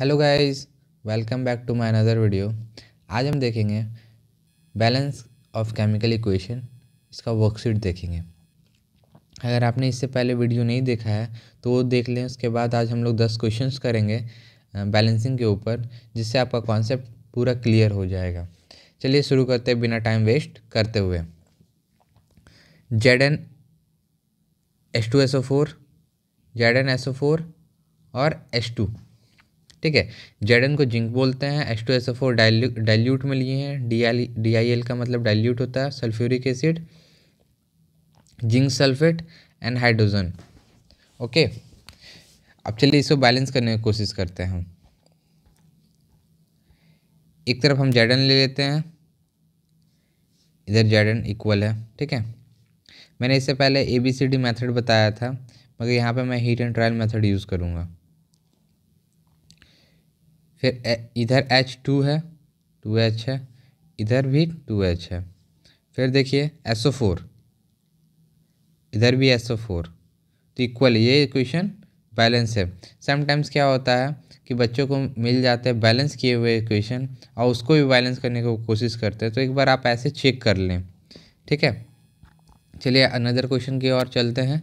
hello guys welcome back to my another video आज हम देखेंगे बैलेंस ऑफ केमिकल इक्वेशन इसका वर्कशीट देखेंगे अगर आपने इससे पहले वीडियो नहीं देखा है तो वो देख लें उसके बाद आज हम लोग दस क्वेश्चन करेंगे बैलेंसिंग के ऊपर जिससे आपका कॉन्सेप्ट पूरा क्लियर हो जाएगा चलिए शुरू करते हैं बिना टाइम वेस्ट करते हुए Z N S two S O four Z N S O four और एस टू ठीक है जेडन को जिंक बोलते हैं H two S O dilute में लिए हैं D I D I L का मतलब डाइल्यूट होता है sulphuric acid zinc sulphate and hydrogen okay अब चलिए इसको बैलेंस करने की कोशिश करते हैं हम एक तरफ हम जेडन ले लेते हैं इधर जेडन इक्वल है ठीक है मैंने इससे पहले A B C D method बताया था मगर यहाँ पे मैं hit and trial method use करूँगा फिर इधर एच टू है टू एच है इधर भी टू एच है फिर देखिए एस ओ फोर इधर भी एस ओ फोर तो इक्वल ये इक्वेशन बैलेंस है समटाइम्स क्या होता है कि बच्चों को मिल जाते हैं बैलेंस किए हुए इक्वेशन और उसको भी बैलेंस करने की कोशिश करते हैं तो एक बार आप ऐसे चेक कर लें ठीक है चलिए अनदर क्वेश्चन की ओर चलते हैं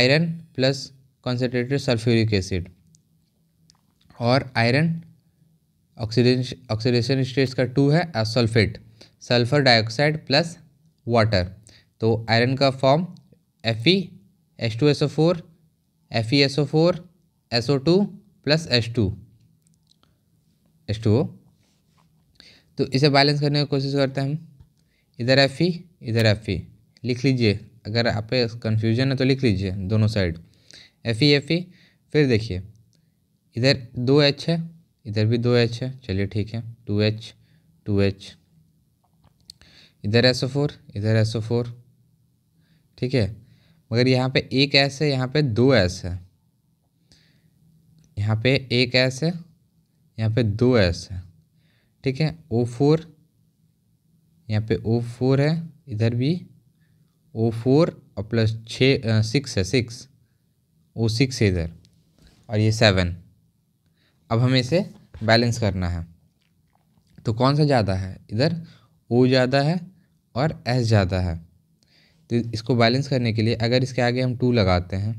iron plus concentrated sulphuric acid और आयरन ऑक्सीडेश ऑक्सीडेशन स्टेट का टू है और sulphate sulphur dioxide plus water तो आयरन का form F E S two S O four F E S O four S O two plus S two S two O तो इसे balance करने की कोशिश करते हैं हम इधर एफ ई इधर एफ ई लिख लीजिए अगर आप पे कन्फ्यूजन है तो लिख लीजिए दोनों side F E F E फिर देखिए इधर दो एच है इधर भी दो एच है चलिए ठीक है टू एच टू एच इधर एसो फोर इधर एस फोर ठीक है मगर यहाँ पे एक एस है यहाँ पे दो एस है यहाँ पे एक एस है यहाँ पे दो एस है ठीक है ओ फोर यहाँ पे ओ फोर है इधर भी ओ फोर और प्लस छः सिक्स है सिक्स ओ सिक्स है इधर और ये सेवन अब हमें इसे बैलेंस करना है तो कौन सा ज़्यादा है इधर ओ ज़्यादा है और एस ज़्यादा है तो इसको बैलेंस करने के लिए अगर इसके आगे हम टू लगाते हैं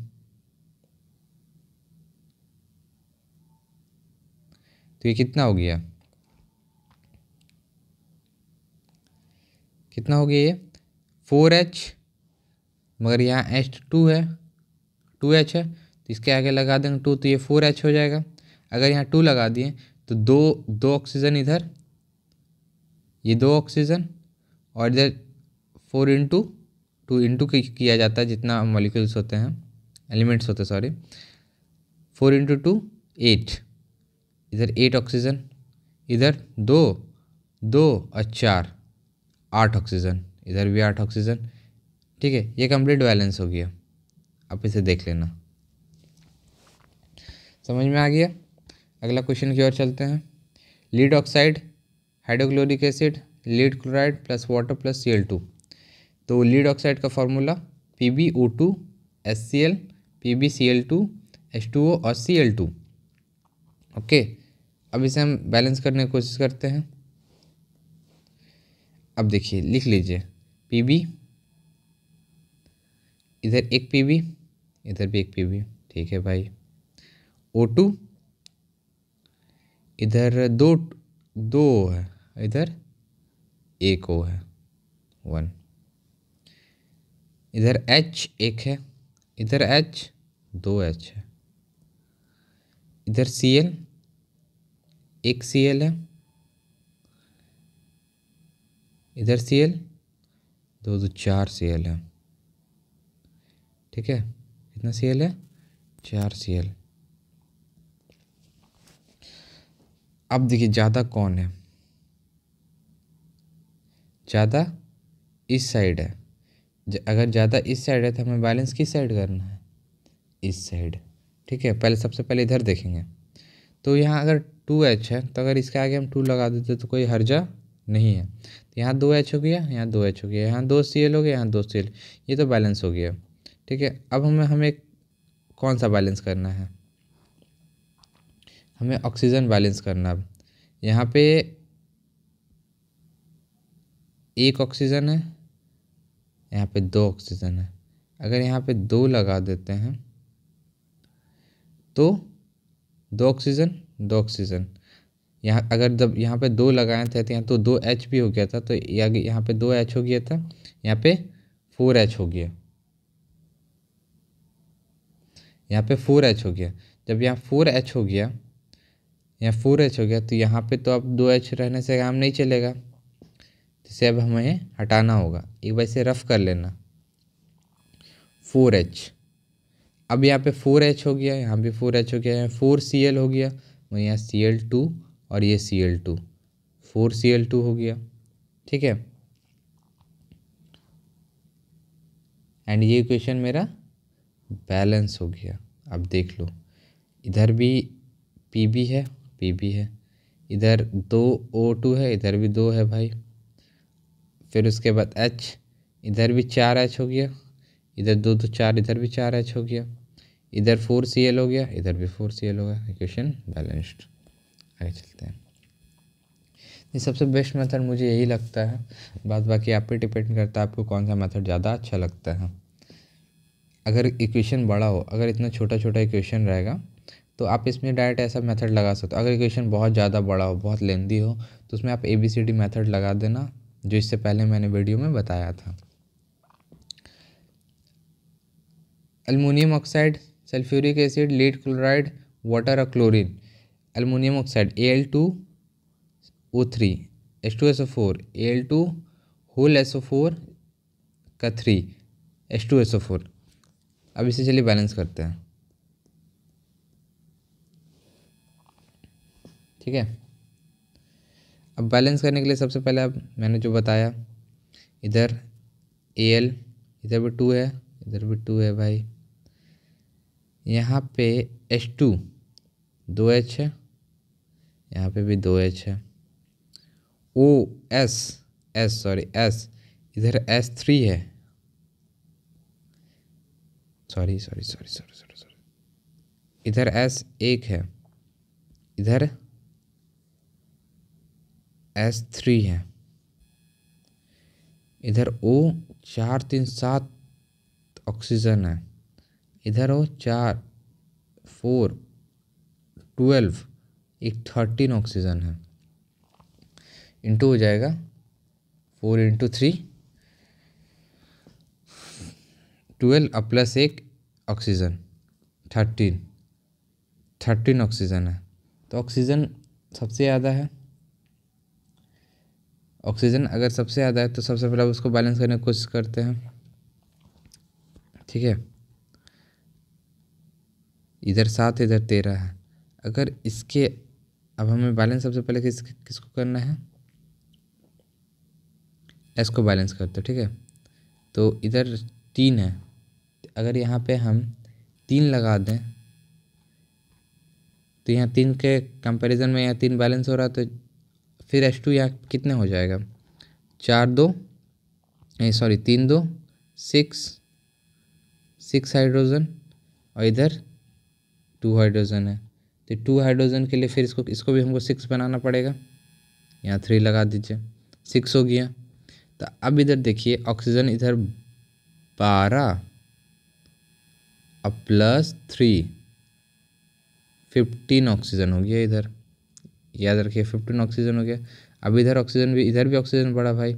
तो ये कितना हो गया कितना हो गया ये फोर एच मगर यहाँ एच टू है टू एच है तो इसके आगे लगा देंगे टू तो ये फोर एच हो जाएगा अगर यहाँ टू लगा दिए तो दो दो ऑक्सीजन इधर ये दो ऑक्सीजन और इधर फोर इंटू टू इंटू किया जाता है जितना मॉलिक्यूल्स होते हैं एलिमेंट्स होते हैं sorry four into two eight इधर एट ऑक्सीजन इधर दो दो और चार आठ ऑक्सीजन इधर भी आठ ऑक्सीजन ठीक है ये कंप्लीट बैलेंस हो गया आप इसे देख लेना समझ में आ गया अगला क्वेश्चन की ओर चलते हैं lead oxide hydrochloric acid lead chloride plus water plus C L two तो लीड ऑक्साइड का formula P B O two S C L P B C L two H two O और C L to okay अब इसे हम balance करने की कोशिश करते हैं अब देखिए लिख लीजिए पी बी इधर एक पी बी इधर भी एक पी बी ठीक है भाई ओ टू इधर दो दो ओ है इधर एक ओ है वन इधर एच एक है इधर एच दो एच है इधर सी एल एक सी एल है इधर सी एल दो दो चार सी एल है ठीक है कितना सी एल है चार सी एल अब देखिए ज़्यादा कौन है ज़्यादा इस साइड है अगर ज़्यादा इस साइड है तो हमें बैलेंस किस साइड करना है इस साइड ठीक है पहले सबसे पहले इधर देखेंगे तो यहाँ अगर टू एच है तो अगर इसके आगे हम टू लगा देते तो कोई हर्जा नहीं है तो यहाँ दो एच हो गया यहाँ दो एच हो गया यहाँ दो सी एल हो गया यहाँ दो सी एल ये तो बैलेंस हो गया ठीक है अब हमें हमें कौन सा बैलेंस करना है हमें ऑक्सीजन बैलेंस करना है यहाँ पे एक ऑक्सीजन है यहाँ पे दो ऑक्सीजन है अगर यहाँ पे दो लगा देते हैं तो दो ऑक्सीजन दो ऑक्सीजन यहाँ अगर जब यहाँ पे दो लगाए थे तो यहाँ तो दो एच भी हो गया था तो यहाँ पे दो एच हो गया था यहाँ पे फोर एच हो गया यहाँ पे फोर एच हो गया जब यहाँ फोर एच हो गया यहाँ फोर एच हो गया तो यहाँ पे तो अब दो एच रहने से काम नहीं चलेगा इसे अब हमें हटाना होगा एक बार इसे रफ़ कर लेना फोर एच अब यहाँ पे फोर एच हो गया यहाँ भी फोर एच हो गया यहाँ फोर सी एल हो गया और यहाँ सी एल टू और ये C L two four C L two हो गया ठीक है एंड ये इक्वेशन मेरा बैलेंस हो गया अब देख लो इधर भी पी बी है पी भी है इधर दो ओ टू है इधर भी दो है भाई फिर उसके बाद एच इधर भी चार एच हो गया इधर दो दो तो चार इधर भी चार एच हो गया इधर फोर सी एल हो गया इधर भी फोर सी एल हो गया इक्वेशन बैलेंस्ड आगे चलते हैं ये सबसे बेस्ट मेथड मुझे यही लगता है बात बाकी आप पे डिपेंड करता है आपको कौन सा मेथड ज़्यादा अच्छा लगता है अगर इक्वेशन बड़ा हो अगर इतना छोटा छोटा इक्वेशन रहेगा तो आप इसमें डायरेक्ट ऐसा मेथड लगा सकते हो अगर क्वेश्चन बहुत ज़्यादा बड़ा हो बहुत लेंदी हो तो उसमें आप A B C D method लगा देना जो इससे पहले मैंने वीडियो में बताया था aluminium oxide sulphuric acid lead chloride water और chlorine aluminium oxide A L two O three H two S O four A L two whole S O four का three H two S O four अब इसे चलिए balance करते हैं ठीक है अब बैलेंस करने के लिए सबसे पहले अब मैंने जो बताया इधर ए एल इधर भी टू है इधर भी टू है भाई यहाँ पे एच टू दो एच है यहाँ पे भी दो एच है O S S sorry S इधर एस थ्री है sorry sorry sorry sorry sorry sorry इधर एस एक है इधर एस थ्री है इधर ओ चार तीन सात ऑक्सीजन है इधर ओ चार फोर ट्वेल्व एक थर्टीन ऑक्सीजन है इंटू हो जाएगा four into three twelve plus एक ऑक्सीजन थर्टीन थर्टीन ऑक्सीजन है तो ऑक्सीजन सबसे ज़्यादा है ऑक्सीजन अगर सबसे ज़्यादा है तो सबसे पहले उसको बैलेंस करने की कोशिश करते हैं ठीक है इधर सात इधर तेरह है अगर इसके अब हमें बैलेंस सबसे पहले किस किसको करना है एस को बैलेंस करते हैं ठीक है तो इधर तीन है अगर यहाँ पे हम तीन लगा दें तो यहाँ तीन के कंपैरिजन में यहाँ तीन बैलेंस हो रहा है तो फिर एच टू यहाँ कितना हो जाएगा चार दो सॉरी तीन दो सिक्स सिक्स हाइड्रोजन और इधर टू हाइड्रोजन है तो टू हाइड्रोजन के लिए फिर इसको इसको भी हमको सिक्स बनाना पड़ेगा यहाँ थ्री लगा दीजिए सिक्स हो गया तो अब इधर देखिए ऑक्सीजन इधर बारह और प्लस थ्री फिफ्टीन ऑक्सीजन हो गया इधर याद रखिए फिफ्टीन ऑक्सीजन हो गया अब इधर ऑक्सीजन भी इधर भी ऑक्सीजन बढ़ा भाई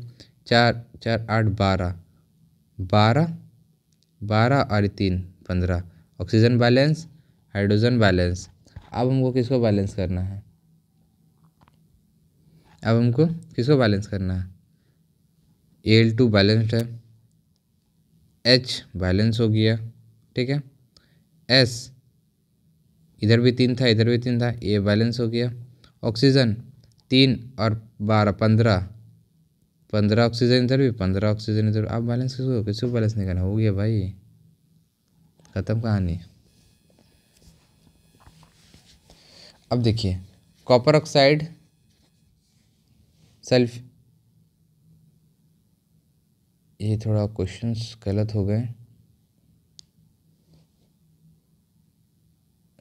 चार चार आठ बारह बारह बारह और तीन पंद्रह ऑक्सीजन बैलेंस हाइड्रोजन बैलेंस अब हमको किसको बैलेंस करना है अब हमको किसको बैलेंस करना है एल टू बैलेंस्ड है एच बैलेंस हो गया ठीक है एस इधर भी तीन था इधर भी तीन था ए बैलेंस हो गया ऑक्सीजन तीन और बारह पंद्रह पंद्रह ऑक्सीजन इधर भी पंद्रह ऑक्सीजन इधर आप बैलेंस किसको किसको बैलेंस नहीं करना हो गया भाई ख़त्म कहानी अब देखिए कॉपर ऑक्साइड सेल्फ ये थोड़ा क्वेश्चंस गलत हो गए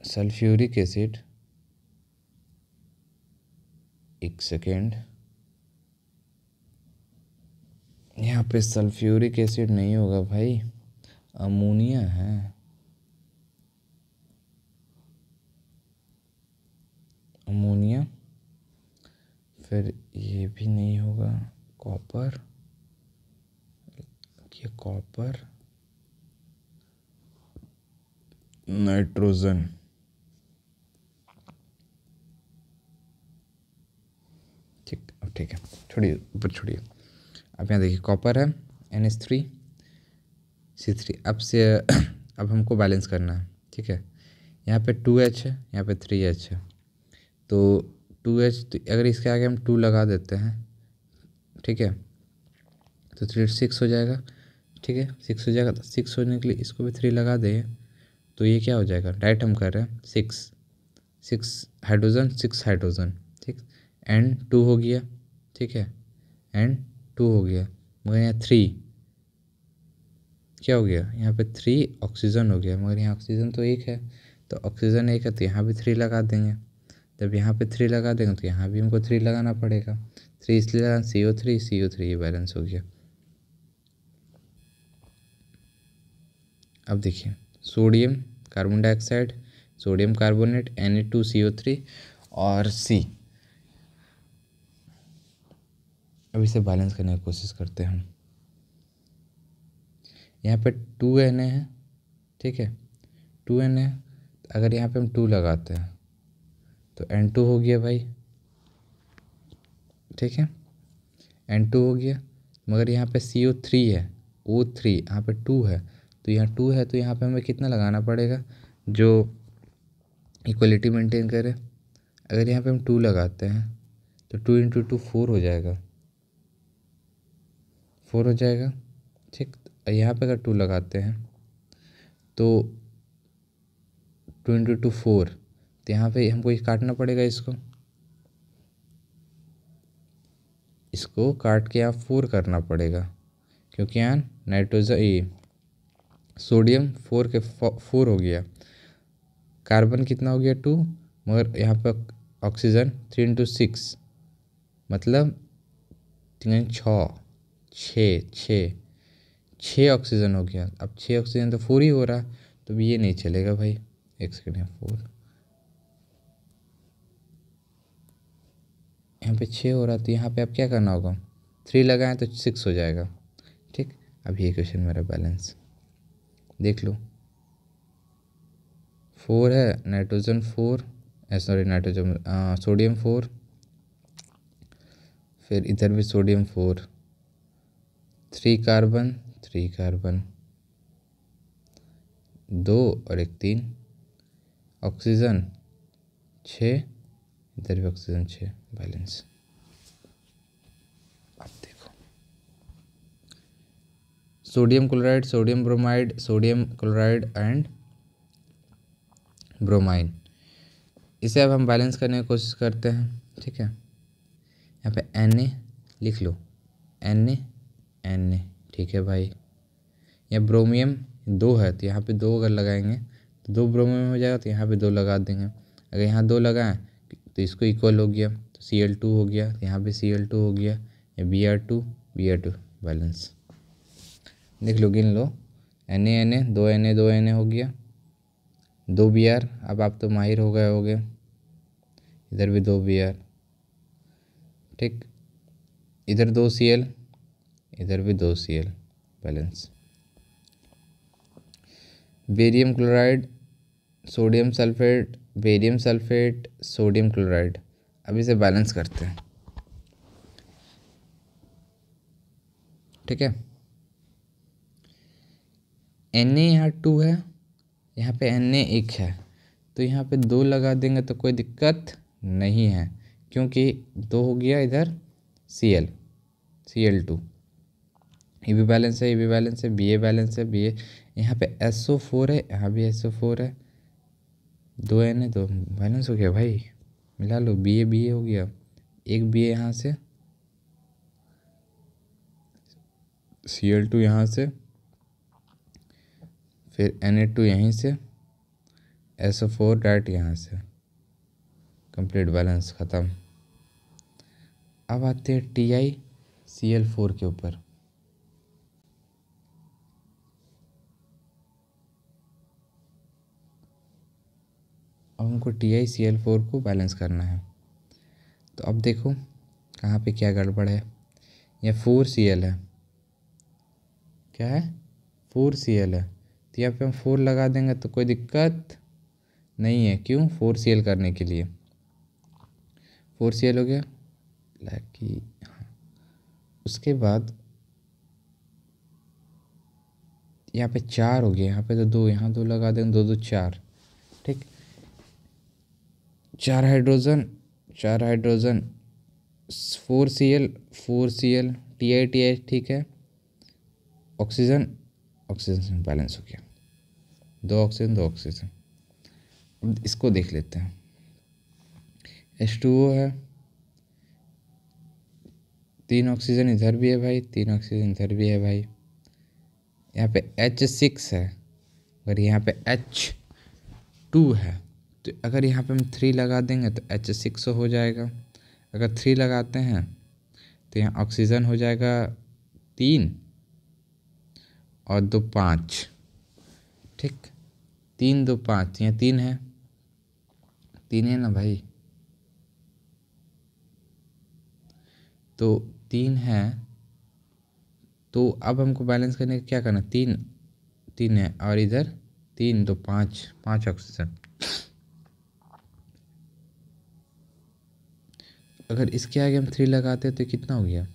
सल्फ्यूरिक एसिड एक सेकेंड यहाँ पे सल्फ्यूरिक एसिड नहीं होगा भाई अमोनिया है अमोनिया फिर ये भी नहीं होगा कॉपर ये कॉपर नाइट्रोजन ठीक है छोड़िए ऊपर छोड़िए अब यहाँ देखिए कॉपर है N S three C three अब से अब हमको बैलेंस करना है ठीक है यहाँ पे टू एच है यहाँ पे थ्री एच है तो टू एच तो अगर इसके आगे हम टू लगा देते हैं ठीक है तो थ्री सिक्स हो जाएगा ठीक है सिक्स हो जाएगा तो सिक्स होने के लिए इसको भी थ्री लगा दें तो ये क्या हो जाएगा डाइट हम कर रहे हैं six six hydrogen six hydrogen ठीक एंड टू हो गया ठीक है एंड टू हो गया मगर यहाँ थ्री क्या हो गया यहाँ पे थ्री ऑक्सीजन हो गया मगर यहाँ ऑक्सीजन तो एक है तो ऑक्सीजन एक है तो यहाँ भी थ्री लगा देंगे जब यहाँ पे थ्री लगा देंगे तो यहाँ भी हमको थ्री लगाना पड़ेगा थ्री इसलिए लगा C O three C O three balance हो गया अब देखिए sodium carbon dioxide sodium carbonate N A two C O three और सी अब इसे बैलेंस करने की कोशिश करते हैं हम यहाँ पे टू एन ए है ठीक है टू एन ए अगर यहाँ पे हम टू लगाते हैं तो एन टू हो गया भाई ठीक है एन टू हो गया मगर यहाँ पे सी ओ थ्री है ओ थ्री यहाँ पे टू है तो यहाँ टू है तो यहाँ पे हमें कितना लगाना पड़ेगा जो इक्वलिटी मेंटेन करे अगर यहाँ पे हम टू लगाते हैं तो टू इंटू टू फोर हो जाएगा फोर हो जाएगा ठीक यहाँ पे अगर टू लगाते हैं तो ट्वेंटी टू फोर तो यहाँ पे हमको ये काटना पड़ेगा इसको इसको काट के यहाँ फोर करना पड़ेगा क्योंकि यहाँ नाइट्रोजन ये सोडियम फोर के फोर हो गया कार्बन कितना हो गया टू मगर यहाँ पर ऑक्सीजन थ्री इंटू सिक्स मतलब छः छः छः छः ऑक्सीजन हो गया अब छः ऑक्सीजन तो फोर ही हो रहा तो ये नहीं चलेगा भाई एक सेकेंड यहाँ फोर यहाँ पे छः हो रहा तो यहाँ पे अब क्या करना होगा थ्री लगाएं तो सिक्स हो जाएगा ठीक अब ये क्वेश्चन मेरा बैलेंस देख लो फोर है nitrogen four sorry nitrogen sodium four फिर इधर भी sodium four three carbon three carbon दो और एक तीन ऑक्सीजन छः इधर भी ऑक्सीजन छः बैलेंस आप देखो sodium chloride sodium bromide sodium chloride and bromine इसे अब हम बैलेंस करने की कोशिश करते हैं ठीक है यहाँ पे एन लिख लो एन एन ठीक है भाई या ब्रोमियम दो है तो यहाँ पे दो अगर लगाएंगे तो दो ब्रोमियम हो जाएगा तो यहाँ पे दो लगा देंगे अगर यहाँ दो लगाएं तो इसको इक्वल हो गया तो सी एल टू हो गया तो यहाँ पे सी एल टू हो गया या B R two B R two balance देख लो गिन लो एन ए एन ए दो एन ए दो एन ए हो गया दो बी आर अब आप तो माहिर हो गए हो गए इधर भी दो बी आर ठीक इधर दो सी एल इधर भी दो C L balance barium chloride sodium sulphate barium sulphate sodium chloride अब इसे बैलेंस करते हैं ठीक है एन ए यहाँ टू है यहाँ पे एन ए एक है तो यहाँ पे दो लगा देंगे तो कोई दिक्कत नहीं है क्योंकि दो हो गया इधर C L C L two ये भी बैलेंस है ये भी बैलेंस है बी ए बैलेंस है बी ए यहाँ पे एस ओ फोर है यहाँ भी एस ओ फोर है दो एन है दो बैलेंस हो गया भाई मिला लो बी ए बी ए हो गया एक बी ए यहाँ से सी एल टू यहाँ से फिर एन ए टू यहीं से एस ओ फोर डाइट यहाँ से कंप्लीट बैलेंस ख़त्म अब आते हैं T I C L four के ऊपर अब हमको T I C L four को बैलेंस करना है तो अब देखो कहाँ पे क्या गड़बड़ है यह फोर सी एल है क्या है फोर सी एल है तो यहाँ पे हम फोर लगा देंगे तो कोई दिक्कत नहीं है क्यों फोर सी एल करने के लिए फोर सी एल हो गया लकी हाँ उसके बाद यहाँ पे चार हो गया यहाँ पे तो दो यहाँ दो लगा देंगे दो दो चार चार हाइड्रोजन चार hydrogen four C L four C L T I T I ठीक है ऑक्सीजन ऑक्सीजन से बैलेंस हो गया दो ऑक्सीजन दो ऑक्सीजन अब इसको देख लेते हैं एच टू ओ है तीन ऑक्सीजन इधर भी है भाई तीन ऑक्सीजन इधर भी है भाई यहाँ पे एच सिक्स है और यहाँ पे एच टू है तो अगर यहाँ पे हम थ्री लगा देंगे तो एच सिक्स हो जाएगा अगर थ्री लगाते हैं तो यहाँ ऑक्सीजन हो जाएगा तीन और दो पाँच ठीक तीन दो पाँच यहाँ तीन है तीन है ना भाई तो तीन है तो अब हमको बैलेंस करने का क्या करना तीन तीन है और इधर तीन दो पाँच पाँच ऑक्सीजन अगर इसके आगे हम थ्री लगाते हैं तो कितना हो गया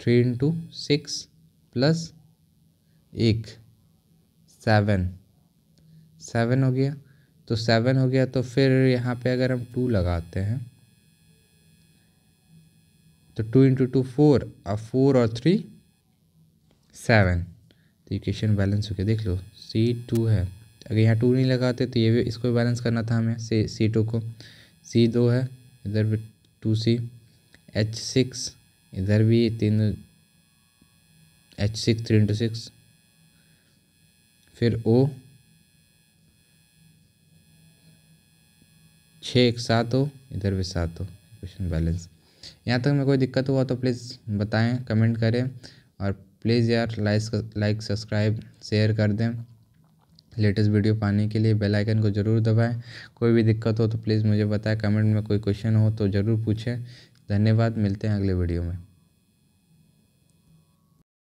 थ्री इंटू सिक्स प्लस एक सेवन सेवन हो गया तो सेवन हो गया तो फिर यहाँ पे अगर हम टू लगाते हैं तो टू इंटू टू फोर और फोर और थ्री सेवन तो इक्वेशन बैलेंस हो गया देख लो सी टू है अगर यहाँ टू नहीं लगाते तो ये भी इसको बैलेंस करना था हमें सी टू को सी दो है इधर भी टू सी एच सिक्स इधर भी तीन H six three into six फिर ओ छः एक सात हो इधर भी सात हो क्वेश्चन बैलेंस यहाँ तक में कोई दिक्कत हुआ तो प्लीज़ बताएं कमेंट करें और प्लीज़ यार लाइक लाइक सब्सक्राइब शेयर कर दें लेटेस्ट वीडियो पाने के लिए बेल आइकन को ज़रूर दबाएं कोई भी दिक्कत हो तो प्लीज़ मुझे बताएं कमेंट में कोई क्वेश्चन हो तो ज़रूर पूछें धन्यवाद मिलते हैं अगले वीडियो में